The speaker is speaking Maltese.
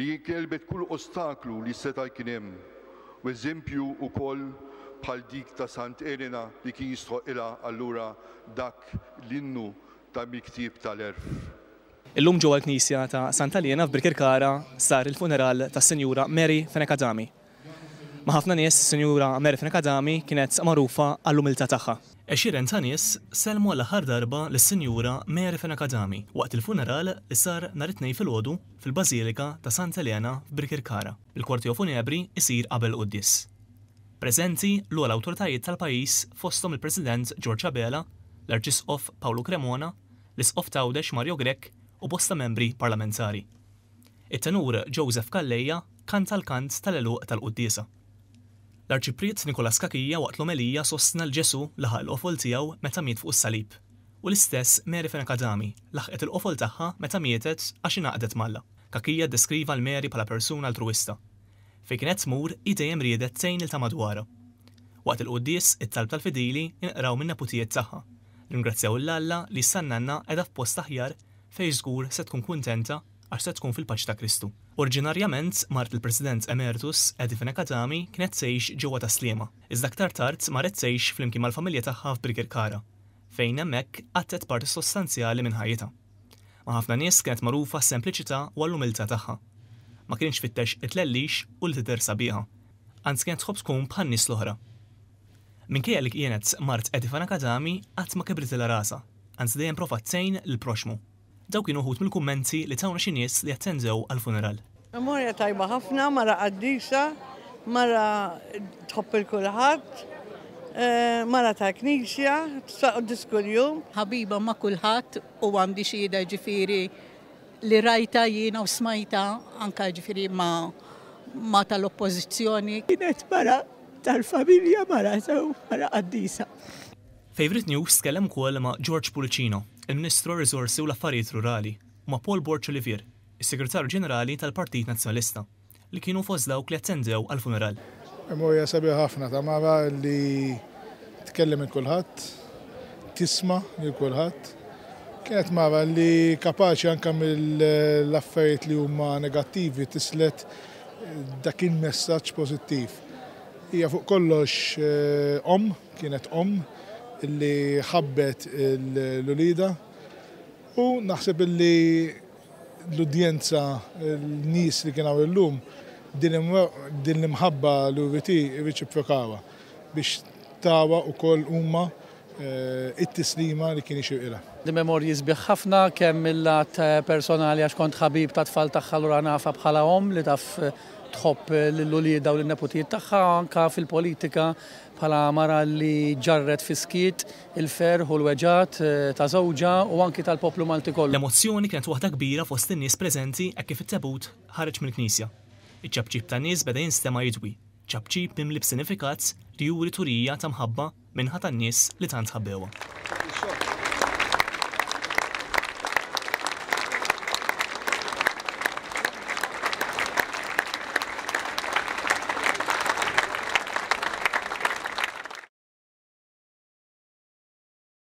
li jinkelbet kull ostaklu li seta' jkinem u eżempju u koll bħal dik ta' Sant Elena li kien jistħoq ila allura dak l-innu ta' miktib tal-erf. Illum ġewwa l-Knisja ta' Santa Elena f'Birkirkara sar il-funeral tas-Sinjura Mary Fenekadami. Ma'ħafna nies sinjura Merfina Kadami kienet marufa għall-umilta tagħha. Eċiren ta' nies selmu l-aħħar darba l-Sinjura Merfina Kadami waqt il-funeral li sar nhar it-tnejn fil-ħodu fil-Bażilika ta' Santa Elena f'Brikirkara. Il-kwartiju funebri isir qabel Uddis. Prezenti l awtoritajiet tal-pajis fostom il-President Giorgia Bela, l-Arċisqof Paolo Cremona, l-Isqof Tawdex Mario Grek u bosta membri parlamentari. It-tenur Joseph Kalleja kanta l kant tal-eluq tal-Quddisa. L-Arċipriet Nikolas Skakija waqt l-omelija sostna l-ġesu laħal l-qofol tiegħu meta miet fuq s salib U l-istess Mary Fenakadami laħqet il-qofol tagħha meta mietet għax ingħaqdet malla. Kakija deskriva l-Mary bħala persuna altruista. Fejn kienet tmur idejem riedet tejn il tamadwara Waqt il-quddies it-talb tal-fidili inqraw minn putijiet tagħha. Ringrazzjaw l-Alla li s-sannanna edha f'post aħjar fej żgur se tkun kuntenta għax se tkun fil-paċ ta' Kristu. Oriġinarjament mart il-President Emeritus Edifene Katami kienet sejx ġewwa ta' Sliema, iżda aktar tard ret sejx flimkien mal-familja tagħha f'Brigir Kara, fejn hemmhekk għattet parti sostanzjali minn ħajjita. Ma ħafna nies kienet magħrufa sempliċità u l umilta tagħha. Ma kienx fittex itlellix u l-tider sabiħa. Anz kienet tħobb tkun bħal nies l-oħra. Minkejja li kienet mart Edifana Katami qatt ma kibrit il rasa, anz dejjem profa sejn l-proxmu. Daw kienu ħut mill-kummenti li tawna xi nies li attendew għal-funeral. Memorja tajba ħafna, mara qaddisa, mara tħobb il-kulħadd, eh, mara ta' knisja, tsaqqdis kuljum. Ħabiba ma' kulħadd u għandi xi jida ġifieri li rajta jiena u smajta anka ġifieri ma' ma' tal-oppożizzjoni. Kienet mara tal-familja mara sew mara Favorite News tkellem kol ma' George Pulicino, il-Ministru Rizorsi u l-Affarijiet Rurali, ma' Paul Borch Olivier, is-Segretarju Ġenerali tal-Partit Nazzjonalista, li kienu fost dawk li attendew għal-funeral. Memorja sabi ħafna ta' mara li tkellem il kulħadd, tisma il kulħat Kienet mara li kapaċi anka mill-affarijiet li huma negattivi tislet dakin il-messaġġ pożittiv. Hija fuq kollox eh, om, kienet om, li ħabbet l-ulida u naħseb li l-udjenza l-nis li kienaw l-lum din l-imħabba l-UVT riċiprokawa biex tawa u koll umma eh, it-tislima li kien ixirqila. L-memorji ħafna kemm il-lat eh, personali għax kont ħabib ta' tfal taħħal u bħala om li taf eh, tħobb l-ulieda u l-nepotijiet tagħha anka fil-politika bħala mara li ġarret fiskiet il-ferħ u l-weġat eh, ta' żewġa u anki tal-poplu Malti kollu. L-emozzjoni kienet waħda kbira fost in-nies preżenti hekk kif it-tabut ħareġ mill-Knisja. Iċ-ċabċib ta' nies beda jinstema' jidwi. ċabċib imlib sinifikat li juri turija ta' mħabba ħata n nies li tant ħabbewa.